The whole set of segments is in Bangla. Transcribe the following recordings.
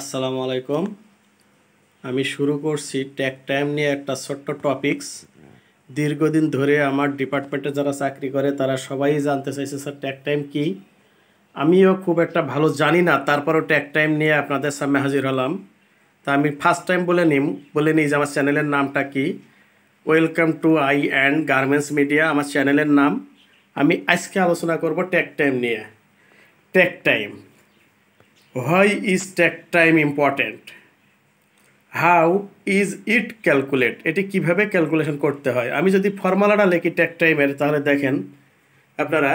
আসসালামু আলাইকুম আমি শুরু করছি ট্যাক টাইম নিয়ে একটা ছোট্ট টপিকস দীর্ঘদিন ধরে আমার ডিপার্টমেন্টে যারা চাকরি করে তারা সবাই জানতে চাইছে স্যার ট্যাক টাইম কি আমিও খুব একটা ভালো জানি না তারপরও ট্যাক টাইম নিয়ে আপনাদের সামনে হাজির হলাম তা আমি ফার্স্ট টাইম বলে নিম বলে নিই যে আমার চ্যানেলের নামটা কি welcome to I and garments media আমার চ্যানেলের নাম আমি আজকে আলোচনা করব ট্যাক টাইম নিয়ে takt time why is takt time important how is it calculate এটি কিভাবে ক্যালকুলেশন করতে হয় আমি যদি ফর্মালাটা লিখি ট্যাক টাইমের তাহলে দেখেন আপনারা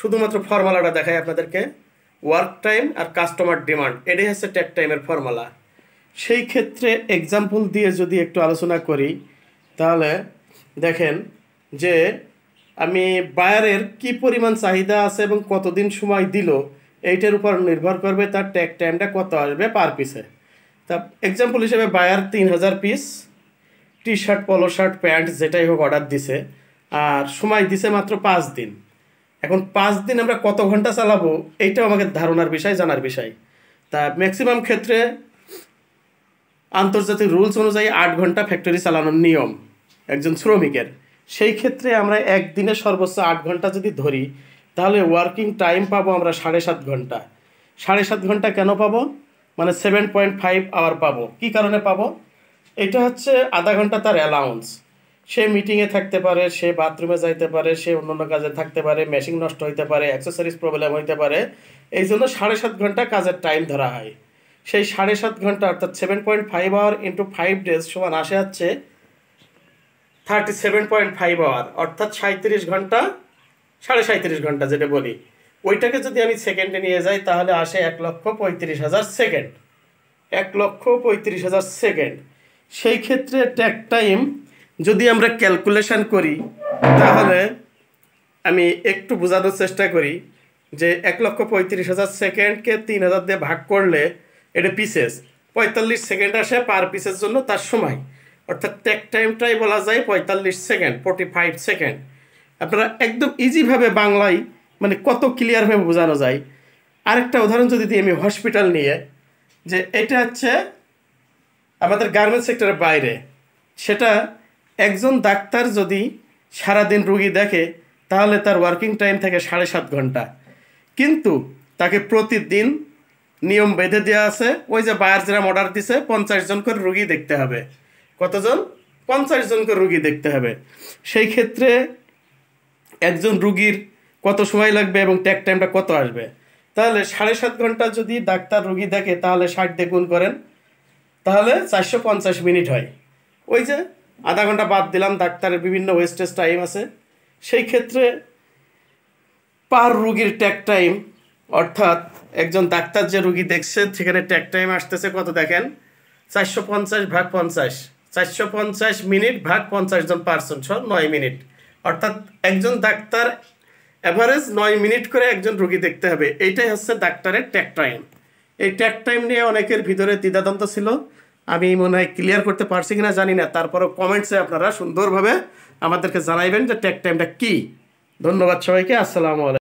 শুধুমাত্র ফর্মালাটা দেখাই আপনাদেরকে ওয়ার্ক টাইম আর কাস্টমার ডিমান্ড এটাই হচ্ছে ট্যাক টাইমের ফর্মালা সেই ক্ষেত্রে এক্সাম্পল দিয়ে যদি একটু আলোচনা করি তাহলে দেখেন যে আমি বায়ারের কি পরিমাণ চাহিদা আছে এবং কতদিন সময় দিল এইটার উপর নির্ভর করবে তার ট্যাক টাইমটা কত আসবে পার পিসে তা এক্সাম্পল হিসেবে বায়ার তিন হাজার piece T shirt polo shirt pant যেটাই হোক অর্ডার দিছে আর সময় দিছে মাত্র পাঁচ দিন এখন পাঁচ দিন আমরা কত ঘন্টা চালাবো এইটাও আমাকে ধারণার বিষয় জানার বিষয় তা ম্যাক্সিমাম ক্ষেত্রে আন্তর্জাতিক রুলস অনুযায়ী আট ঘন্টা ফ্যাক্টরি চালানোর নিয়ম একজন শ্রমিকের সেই ক্ষেত্রে আমরা একদিনে সর্বোচ্চ আট ঘন্টা যদি ধরি তাহলে ওয়ার্কিং টাইম পাবো আমরা সাড়ে সাত ঘন্টা সাড়ে সাত ঘন্টা কেন পাবো মানে সেভেন পয়েন্ট ফাইভ আওয়ার পাবো কী কারণে পাবো এটা হচ্ছে আধা ঘন্টা তার অ্যালাউন্স সে মিটিংয়ে থাকতে পারে সে বাথরুমে যাইতে পারে সে অন্যান্য কাজে থাকতে পারে মেশিন নষ্ট হইতে পারে অ্যাক্সেসরিজ প্রবলেম হইতে পারে এই জন্য সাড়ে সাত ঘন্টা কাজের টাইম ধরা হয় সেই সাড়ে সাত ঘন্টা অর্থাৎ seven point five hour into five days সমান আসে যাচ্ছে thirty seven point five hour অর্থাৎ সাঁত্রিশ ঘন্টা সাড়ে সাঁত্রিশ ঘন্টা যেটা বলি ওইটাকে যদি আমি সেকেন্ডে নিয়ে যাই তাহলে আসে এক লক্ষ পঁয়ত্রিশ হাজার সেকেন্ড এক লক্ষ পঁয়ত্রিশ হাজার সেকেন্ড সেই ক্ষেত্রে ট্যাক টাইম যদি আমরা ক্যালকুলেশন করি তাহলে আমি একটু বোঝানোর চেষ্টা করি যে এক লক্ষ পঁয়ত্রিশ হাজার সেকেন্ডকে তিন হাজার দিয়ে ভাগ করলে এটা পিসেস পঁয়তাল্লিশ সেকেন্ড আসে পার পিসের জন্য তার সময় অর্থাৎ ট্যাক টাইমটাই বলা যায় পঁয়তাল্লিশ সেকেন্ড ফোর্টি ফাইভ সেকেন্ড আপনারা একদম ইজিভাবে বাংলায় মানে কত ক্লিয়ারভাবে বোঝানো যায় আরেকটা উদাহরণ যদি দিই আমি হসপিটাল নিয়ে যে এটা হচ্ছে আমাদের গার্মেন্টস সেক্টরের বাইরে সেটা একজন ডাক্তার যদি সারাদিন রুগী দেখে তাহলে তার ওয়ার্কিং টাইম থাকে সাড়ে সাত ঘন্টা কিন্তু তাকে প্রতিদিন নিয়ম বেঁধে দেওয়া আছে ওই যে বায়ার যেরাম অর্ডার দিছে পঞ্চাশ জন করে রুগী দেখতে হবে কতজন পঞ্চাশ জন করে রুগী দেখতে হবে সেই ক্ষেত্রে একজন রুগীর কত সময় লাগবে এবং ট্যাক টাইমটা কত আসবে তাহলে সাড়ে সাত ঘন্টা যদি ডাক্তার রুগী দেখে তাহলে ষাট দিয়ে গুণ করেন তাহলে চারশো পঞ্চাশ মিনিট হয় ওই যে আধা ঘন্টা বাদ দিলাম ডাক্তারের বিভিন্ন ওয়েস্টেজ টাইম আছে সেই ক্ষেত্রে পার রুগীর ট্যাক টাইম অর্থাৎ একজন ডাক্তার যে রুগী দেখছে সেখানে ট্যাক টাইম আসতেছে কত দেখেন চারশো পঞ্চাশ ভাগ পঞ্চাশ চারশো পঞ্চাশ মিনিট ভাগ পঞ্চাশ জন পার্সন ছ নয় মিনিট অর্থাৎ একজন ডাক্তার অ্যাভারেজ নয় মিনিট করে একজন রোগী দেখতে হবে এইটাই হচ্ছে ডাক্তারের ট্যাক টাইম এই ট্যাক টাইম নিয়ে অনেকের ভিতরে দ্বিধাদন্ত ছিল আমি মনে হয় ক্লিয়ার করতে পারছি কিনা জানি না তারপরে কমেন্টসে আপনারা সুন্দরভাবে আমাদেরকে জানাইবেন যে ট্যাক টাইমটা কী ধন্যবাদ সবাইকে আসসালামু আলাইকুম